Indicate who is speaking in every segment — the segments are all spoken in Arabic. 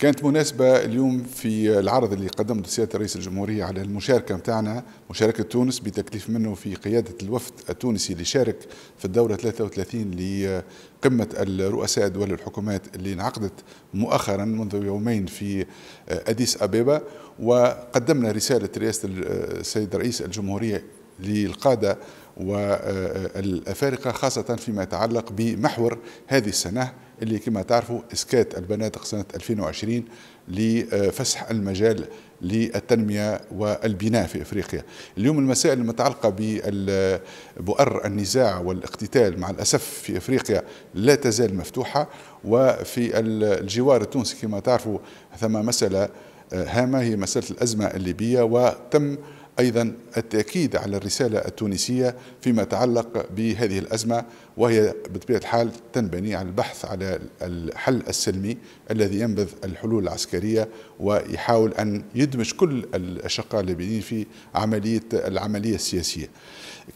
Speaker 1: كانت مناسبة اليوم في العرض اللي قدمه سيادة رئيس الجمهورية على المشاركة متاعنا مشاركة تونس بتكليف منه في قيادة الوفد التونسي اللي شارك في الدورة 33 لقمة الرؤساء دول الحكومات اللي انعقدت مؤخرا منذ يومين في أديس أبيبا وقدمنا رسالة رئاسة السيد رئيس الجمهورية للقادة والأفارقة خاصة فيما يتعلق بمحور هذه السنة اللي كما تعرفوا اسكات البنادق سنه 2020 لفسح المجال للتنميه والبناء في افريقيا. اليوم المسائل المتعلقه ببؤر النزاع والاقتتال مع الاسف في افريقيا لا تزال مفتوحه وفي الجوار التونسي كما تعرفوا ثم مساله هامه هي مساله الازمه الليبيه وتم أيضا التأكيد على الرسالة التونسية فيما يتعلق بهذه الأزمة وهي بطبيعة الحال تنبني على البحث على الحل السلمي الذي ينبذ الحلول العسكرية ويحاول أن يدمج كل الأشقاء الليبيين في عملية العملية السياسية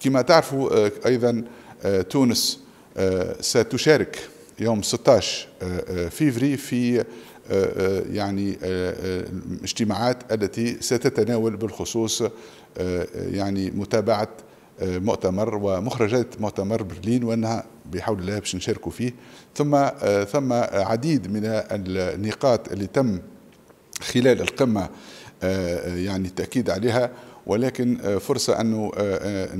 Speaker 1: كما تعرفوا آه، أيضا آه، تونس آه، ستشارك يوم 16 فيفري في آه، آه، يعني آه، اجتماعات التي ستتناول بالخصوص يعني متابعه مؤتمر ومخرجات مؤتمر برلين وانها بحول الله باش نشاركوا فيه ثم ثم عديد من النقاط اللي تم خلال القمه يعني التاكيد عليها ولكن فرصه انه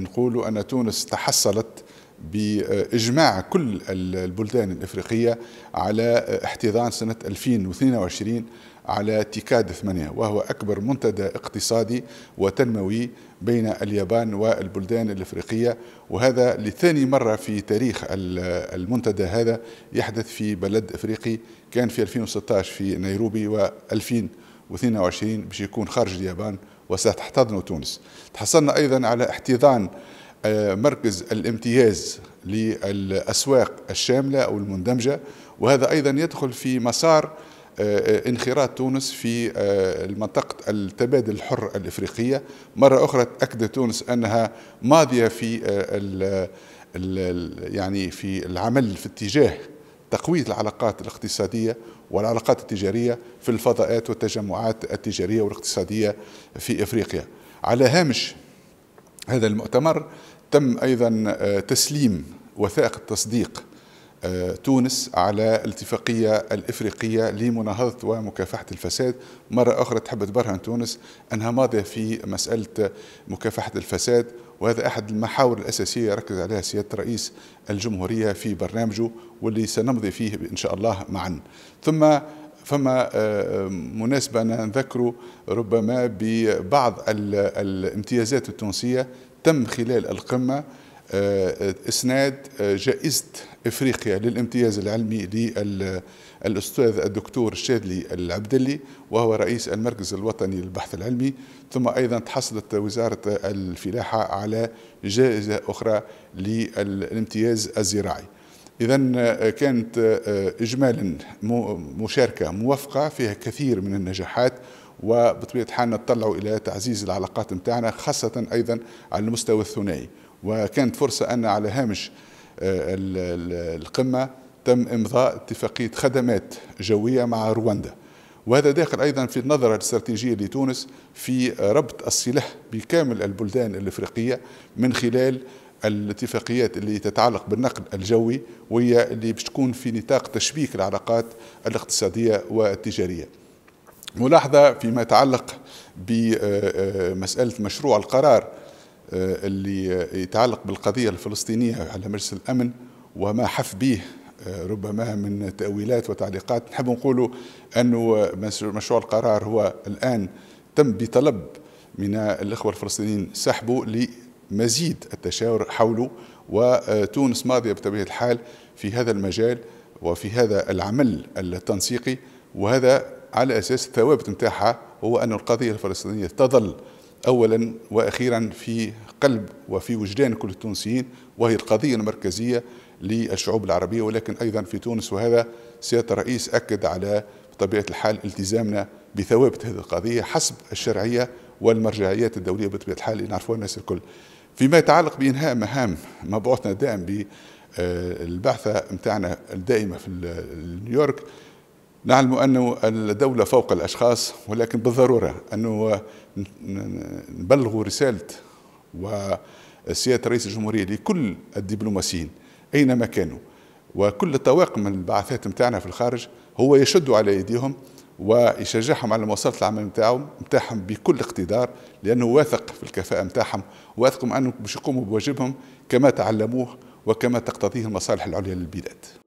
Speaker 1: نقول ان تونس تحصلت باجماع كل البلدان الافريقيه على احتضان سنه 2022 على تيكاد 8 وهو اكبر منتدى اقتصادي وتنموي بين اليابان والبلدان الافريقيه وهذا لثاني مره في تاريخ المنتدى هذا يحدث في بلد افريقي كان في 2016 في نيروبي و2022 باش يكون خارج اليابان وستحتضن تونس تحصلنا ايضا على احتضان آه، مركز الامتياز للأسواق الشاملة أو المندمجة وهذا أيضا يدخل في مسار آه، آه، انخراط تونس في منطقة التبادل الحر الإفريقية مرة أخرى أكد تونس أنها ماضية في يعني في العمل في اتجاه تقوية العلاقات الاقتصادية والعلاقات التجارية في الفضاءات والتجمعات التجارية والاقتصادية في إفريقيا على هامش هذا المؤتمر تم أيضا آه، تسليم وثائق التصديق آه، تونس على الاتفاقية الإفريقية لمناهضة ومكافحة الفساد مرة أخرى تحب تبرهن تونس أنها ماضية في مسألة مكافحة الفساد وهذا أحد المحاور الأساسية ركز عليها سيادة رئيس الجمهورية في برنامجه واللي سنمضي فيه إن شاء الله معا ثم فما آه، آه، مناسبة أن نذكره ربما ببعض الامتيازات التونسية تم خلال القمة آه، إسناد جائزة إفريقيا للامتياز العلمي للأستاذ الدكتور الشاذلي العبدلي وهو رئيس المركز الوطني للبحث العلمي ثم أيضا تحصلت وزارة الفلاحة على جائزة أخرى للامتياز الزراعي إذا آه، كانت آه، آه، إجمالا مشاركة موفقة فيها كثير من النجاحات وبطبيعة الحال نطلعوا إلى تعزيز العلاقات نتاعنا خاصة أيضا على المستوى الثنائي وكانت فرصة أن على هامش القمة تم إمضاء اتفاقية خدمات جوية مع رواندا وهذا داخل أيضا في النظرة الاستراتيجية لتونس في ربط السلاح بكامل البلدان الإفريقية من خلال الاتفاقيات اللي تتعلق بالنقل الجوي وهي اللي باش تكون في نطاق تشبيك العلاقات الاقتصاديه والتجاريه. ملاحظه فيما يتعلق بمساله مشروع القرار آه، اللي يتعلق بالقضيه الفلسطينيه على مجلس الامن وما حف به آه، ربما من تاويلات وتعليقات نحب نقولوا انه مشروع القرار هو الان تم بطلب من الاخوه الفلسطينيين سحبه مزيد التشاور حوله وتونس ماضية بطبيعة الحال في هذا المجال وفي هذا العمل التنسيقي وهذا على أساس الثوابت نتاعها هو أن القضية الفلسطينية تظل أولا وأخيرا في قلب وفي وجدان كل التونسيين وهي القضية المركزية للشعوب العربية ولكن أيضا في تونس وهذا سيادة الرئيس أكد على بطبيعة الحال التزامنا بثوابت هذه القضية حسب الشرعية والمرجعيات الدولية بطبيعة الحال اللي نعرفوها الناس الكل فيما يتعلق بإنهاء مهام مبعوثنا الدائم بالبعثة آه، نتاعنا الدائمة في نيويورك نعلم أن الدولة فوق الأشخاص ولكن بالضرورة أنه نبلغوا رسالة وسيادة رئيس الجمهورية لكل الدبلوماسيين أينما كانوا وكل الطواقم البعثات نتاعنا في الخارج هو يشد على أيديهم ويشجعهم على مواصله العمل نتاعهم نتاعهم بكل اقتدار لانه واثق في الكفاءه نتاعهم واثق انهم باش يقوموا بواجبهم كما تعلموه وكما تقتضيه المصالح العليا للبلاد